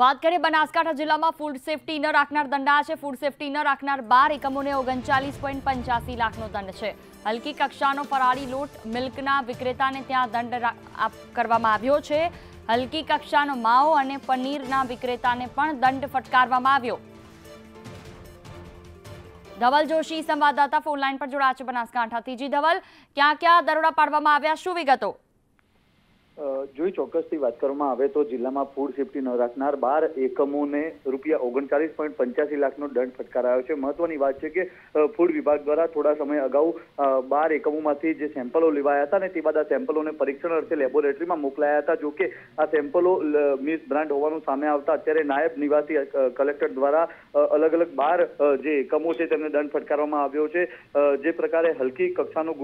વાત કરીએ બનાસકાંઠા જિલ્લામાં ફૂડ સેફટી ન રાખનાર દંડા છે ફૂડ સેફટી ન રાખનાર બાર એકમોને ઓગણચાલીસ પોઈન્ટ પંચ્યાસી લાખનો દંડ છે હલકી કક્ષાનો ફરાળી લોટ મિલ્કના વિક્રેતાને ત્યાં દંડ કરવામાં આવ્યો છે હલકી કક્ષાનો માવો અને પનીરના વિક્રેતાને પણ દંડ ફટકારવામાં આવ્યો ધવલ જોશી સંવાદદાતા ફોનલાઈન પર જોડાયા છે બનાસકાંઠાથી જી ધવલ ક્યાં ક્યાં દરોડા પાડવામાં આવ્યા શું વિગતો જોઈ ચોક્કસથી વાત કરવામાં આવે તો જિલ્લામાં ફૂડ સેફ્ટી ન રાખનાર બાર એકમોને રૂપિયા ઓગણચાલીસ પોઈન્ટ પંચ્યાસી લાખનો દંડ ફટકારાયો છે મહત્વની વાત છે કે ફૂડ વિભાગ દ્વારા થોડા સમય અગાઉ બાર એકમોમાંથી જે સેમ્પલો લેવાયા હતા ને તે બાદ આ સેમ્પલોને પરીક્ષણ અર્થે લેબોરેટરીમાં મોકલાયા હતા જો કે આ સેમ્પલો મિસ બ્રાન્ડ હોવાનું સામે આવતા અત્યારે નાયબ નિવાસી કલેક્ટર દ્વારા અલગ અલગ બાર જે એકમો છે તેમને દંડ ફટકારવામાં આવ્યો છે જે પ્રકારે હલકી કક્ષાનો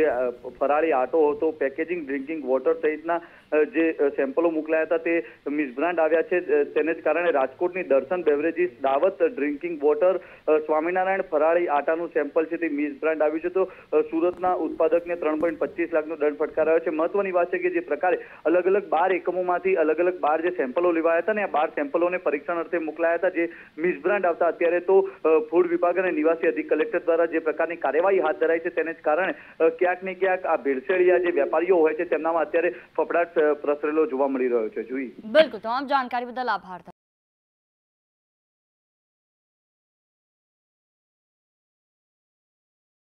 જે ફરાળી આટો હતો પેકેજિંગ ડ્રિંકિંગ વોટર સહિત સહિતના જે સેમ્પલો મોકલાયા હતા તે મિસબ્રાન્ડ આવ્યા છે તેને જ કારણે રાજકોટની Darshan beverages Dawat drinking water Swaminarayan ફરાળી આટાનું સેમ્પલ છે તે મિસબ્રાન્ડ આવ્યું છે તો સુરતના ઉત્પાદકને ત્રણ લાખનો દંડ ફટકારાયો છે મહત્વની વાત છે કે જે પ્રકારે અલગ અલગ બાર એકમોમાંથી અલગ અલગ બાર જે સેમ્પલો લેવાયા હતા ને આ બાર સેમ્પલોને પરીક્ષણ અર્થે મોકલાયા હતા જે મિસબ્રાન્ડ આવતા અત્યારે તો ફૂડ વિભાગ અને નિવાસી અધિક કલેક્ટર દ્વારા જે પ્રકારની કાર્યવાહી હાથ ધરાઈ છે તેને જ કારણે ક્યાંક ને ક્યાંક આ ભેળસેળિયા જે વેપારીઓ હોય છે તેમનામાં અત્યારે ફફડાટ પ્રસરેલો જોવા મળી રહ્યો છે જુઈ બિલકુલ તમામ જાણકારી બદલ આભાર